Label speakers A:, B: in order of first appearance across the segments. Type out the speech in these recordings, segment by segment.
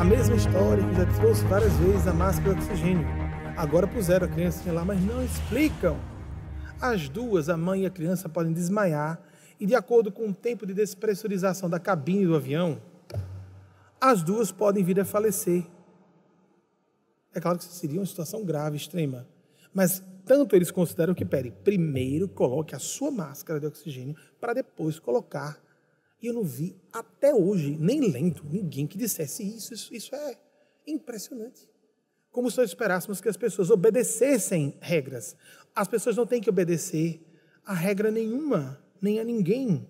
A: A mesma história que já trouxe várias vezes a máscara de oxigênio. Agora puseram a criancinha lá, mas não explicam. As duas, a mãe e a criança, podem desmaiar e, de acordo com o tempo de despressurização da cabine do avião, as duas podem vir a falecer. É claro que isso seria uma situação grave, extrema. Mas tanto eles consideram que, peraí, primeiro coloque a sua máscara de oxigênio para depois colocar e eu não vi até hoje, nem lendo, ninguém que dissesse isso. Isso, isso é impressionante. Como se nós esperássemos que as pessoas obedecessem regras. As pessoas não têm que obedecer a regra nenhuma, nem a ninguém.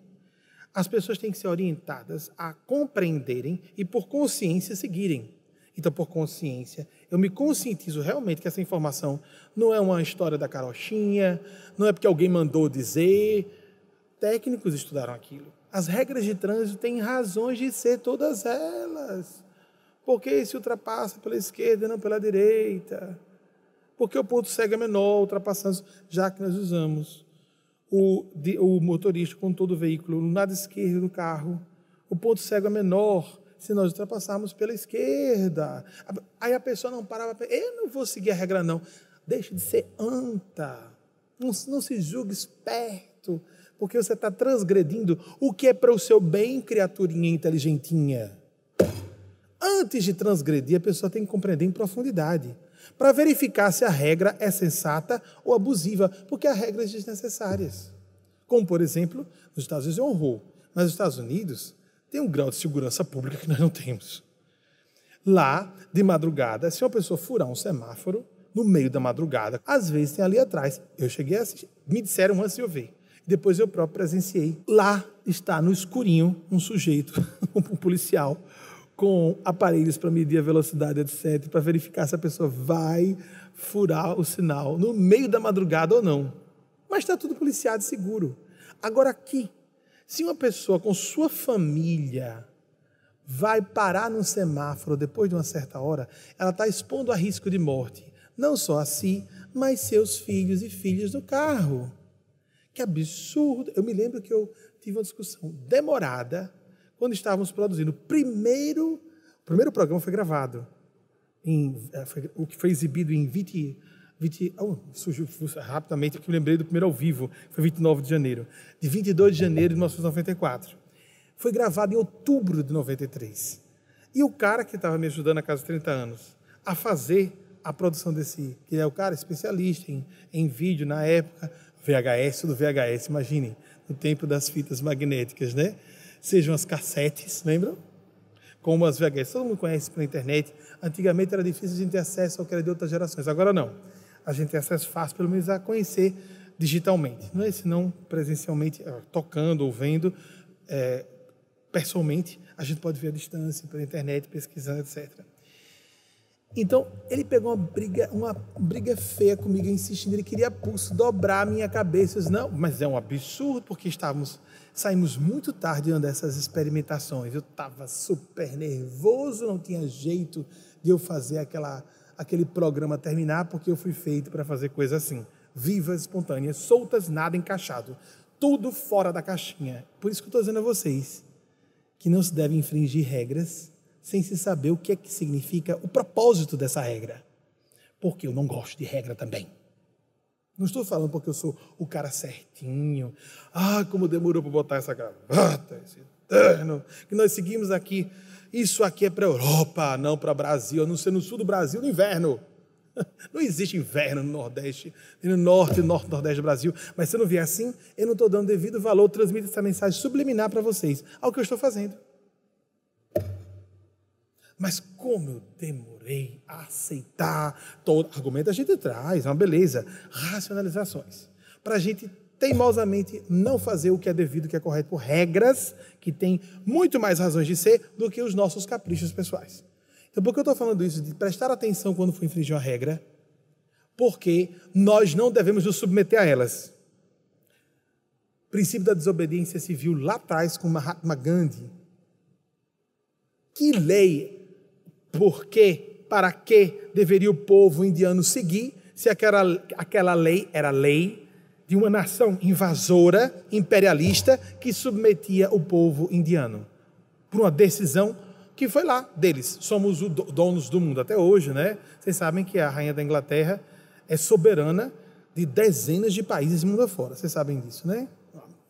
A: As pessoas têm que ser orientadas a compreenderem e, por consciência, seguirem. Então, por consciência, eu me conscientizo realmente que essa informação não é uma história da carochinha, não é porque alguém mandou dizer. Técnicos estudaram aquilo as regras de trânsito têm razões de ser todas elas. Por que se ultrapassa pela esquerda e não pela direita? Porque o ponto cego é menor, ultrapassando, já que nós usamos o, o motorista com todo o veículo no lado esquerdo do carro. O ponto cego é menor se nós ultrapassarmos pela esquerda. Aí a pessoa não parava, eu não vou seguir a regra não. Deixe de ser anta. Não, não se julgue esperto porque você está transgredindo o que é para o seu bem, criaturinha inteligentinha. Antes de transgredir, a pessoa tem que compreender em profundidade, para verificar se a regra é sensata ou abusiva, porque há regras desnecessárias. Como, por exemplo, nos Estados Unidos é honrou, mas nos Estados Unidos tem um grau de segurança pública que nós não temos. Lá, de madrugada, se uma pessoa furar um semáforo, no meio da madrugada, às vezes tem ali atrás. Eu cheguei a assistir, me disseram antes de eu ver depois eu próprio presenciei. Lá está no escurinho um sujeito, um policial, com aparelhos para medir a velocidade, etc., para verificar se a pessoa vai furar o sinal no meio da madrugada ou não. Mas está tudo policiado e seguro. Agora aqui, se uma pessoa com sua família vai parar num semáforo depois de uma certa hora, ela está expondo a risco de morte, não só a si, mas seus filhos e filhas do carro. Que absurdo! Eu me lembro que eu tive uma discussão demorada quando estávamos produzindo o primeiro, o primeiro programa foi gravado, em, eh, foi, o que foi exibido em 20, 20 oh, surgiu rapidamente porque eu lembrei do primeiro ao vivo, foi 29 de janeiro, de 22 de janeiro de 1994. Foi gravado em outubro de 93. E o cara que estava me ajudando há de 30 anos a fazer a produção desse, que é o cara especialista em, em vídeo na época, VHS do VHS, imaginem, no tempo das fitas magnéticas, né? Sejam as cassetes, lembram? Como as VHS, todo mundo conhece pela internet. Antigamente era difícil a gente ter acesso ao que era de outras gerações, agora não. A gente tem acesso fácil, pelo menos, a conhecer digitalmente, não é? Se não presencialmente, é, tocando ou vendo, é, pessoalmente, a gente pode ver à distância, pela internet, pesquisando, etc. Então, ele pegou uma briga, uma briga feia comigo, insistindo, ele queria pulso, dobrar a minha cabeça. Eu disse, não, mas é um absurdo, porque estávamos, saímos muito tarde de uma dessas experimentações. Eu estava super nervoso, não tinha jeito de eu fazer aquela, aquele programa terminar, porque eu fui feito para fazer coisas assim, vivas, espontâneas, soltas, nada encaixado. Tudo fora da caixinha. Por isso que eu estou dizendo a vocês que não se deve infringir regras sem se saber o que é que significa o propósito dessa regra. Porque eu não gosto de regra também. Não estou falando porque eu sou o cara certinho. Ah, como demorou para botar essa gravata, esse terno, que nós seguimos aqui. Isso aqui é para a Europa, não para o Brasil, a não ser no sul do Brasil, no inverno. Não existe inverno no Nordeste, no Norte, Norte, Nordeste do Brasil. Mas se eu não vier assim, eu não estou dando devido valor, transmito essa mensagem subliminar para vocês, ao que eu estou fazendo. Mas como eu demorei a aceitar todo argumento, a gente traz, é uma beleza, racionalizações. Para a gente teimosamente não fazer o que é devido, o que é correto, por regras que têm muito mais razões de ser do que os nossos caprichos pessoais. Então, por que eu estou falando isso? De prestar atenção quando for infringir uma regra, porque nós não devemos nos submeter a elas. O princípio da desobediência civil lá atrás com Mahatma Gandhi. Que lei por quê? Para que deveria o povo indiano seguir se aquela, aquela lei era lei de uma nação invasora, imperialista, que submetia o povo indiano por uma decisão que foi lá deles. Somos os donos do mundo até hoje, né? Vocês sabem que a rainha da Inglaterra é soberana de dezenas de países mundo afora. Vocês sabem disso, né?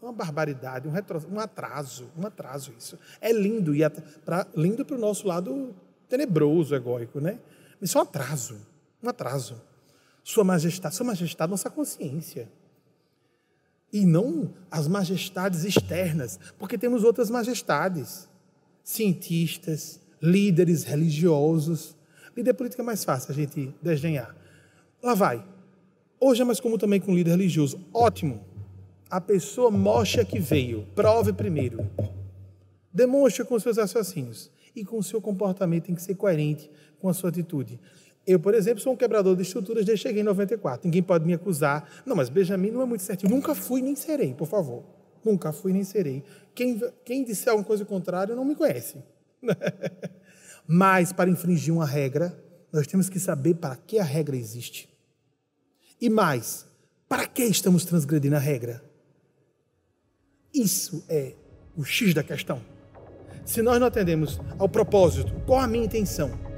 A: Uma barbaridade, um, retro, um atraso, um atraso isso. É lindo e para lindo para o nosso lado tenebroso, egóico, né? Isso é um atraso, um atraso. Sua majestade, sua majestade, nossa consciência. E não as majestades externas, porque temos outras majestades. Cientistas, líderes religiosos. Líder político é mais fácil a gente desdenhar. Lá vai. Hoje é mais comum também com líder religioso. Ótimo. A pessoa mostra que veio. Prove primeiro. Demonstra com seus raciocínios e com o seu comportamento tem que ser coerente com a sua atitude. Eu, por exemplo, sou um quebrador de estruturas desde cheguei em 94. Ninguém pode me acusar. Não, mas Benjamin não é muito certinho. Nunca fui nem serei, por favor. Nunca fui nem serei. Quem, quem disser alguma coisa contrária não me conhece. mas, para infringir uma regra, nós temos que saber para que a regra existe. E mais, para que estamos transgredindo a regra? Isso é o X da questão. Se nós não atendemos ao propósito, qual a minha intenção?